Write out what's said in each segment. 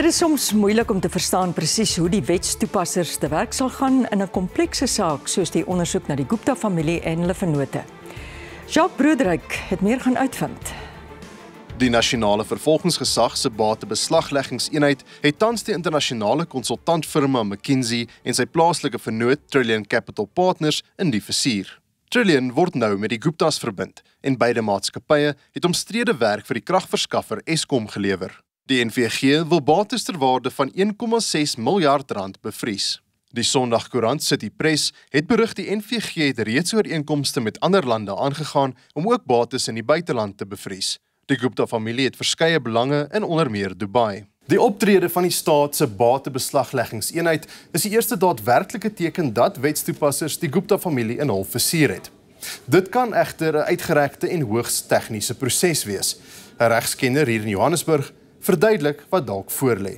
Dit is soms moeilik om te verstaan presies hoe die wetstoepassers te werk sal gaan in 'n komplekse saak soos die ondersoek na die Gupta-familie en hulle vennote. Jacques Broederyk het meer gaan uitvind. Die nasionale vervolgingsgesag se batebeslagleggingseenheid het tans die internasionale konsultantfirma McKinsey en sy plaaslike vennoot Trillion Capital Partners in die vesier. Trillion word nou met die Gupta's verbind en beide maatskappye het omstrede werk vir die kragverskaffer Eskom gelewer. Die NVG wil bates ter waarde van 1,6 miljard rand bevries. Die Sondagkoerant City Press het berig die NVG het reeds ooreenkomste met ander lande aangegaan om ook bates in die buiteland te bevries. Die Gupta-familie het verskeie belange in onder meer Dubai. Die optrede van die staat se batebeslagleggingseenheid is die eerste daadwerklike teken dat wetstoepassers die Gupta-familie in hul versier het. Dit kan egter 'n uitgerekte en hoogs tegniese proses wees. 'n Regskenner hier in Johannesburg verduidelik wat dalk voorlê.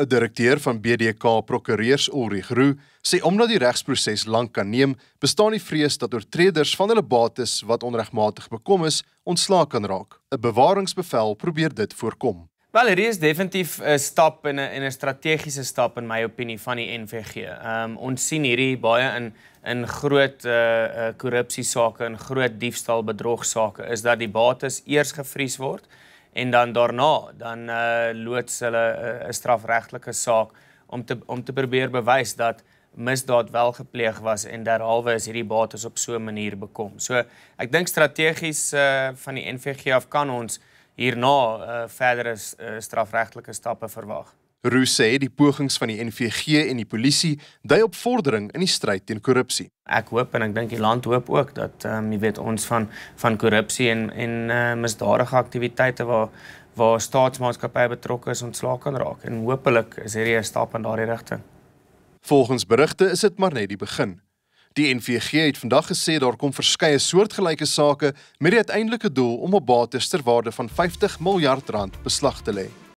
'n Direkteur van BDK Prokureurs Ulrich Roo sê omdat die regsproses lank kan neem, bestaan die vrees dat oortreders van hulle bates wat onregmatig bekom is, ontslaa kan raak. 'n Bewaringsbevel probeer dit voorkom. Wel, hier is definitief 'n stap in 'n en 'n strategiese stap in my opinie van die NVG. Ehm um, ons sien hierdie baie in in groot uh eh, eh, korrupsie sake en groot diefstal bedrog sake is dat die bates eers gevries word en dan daarna dan uh, loods hulle eh, 'n uh, strafregtelike saak om te om te probeer bewys dat misdaad wel gepleeg was en derhalwe is hierdie bates op so 'n manier bekom. So ek dink strategies uh, van die NVG af kan ons hierna uh, verdere uh, strafregtelike stappe verwag. Roo sê die pogings van die NVG en die polisie dui op vordering in die stryd teen korrupsie. Ek hoop en ek dink die land hoop ook dat ehm um, jy weet ons van van korrupsie en en uh, misdadige aktiwiteite waar waar staatsmaatskappye betrokke is ontslae kan raak en hopelik is hierdie 'n stap in daardie rigting. Volgens berigte is dit maar net die begin. Die NVG het vandag gesê daar kom verskeie soortgelyke sake met die uiteindelike doel om op bates ter waarde van 50 miljard rand beslag te lê.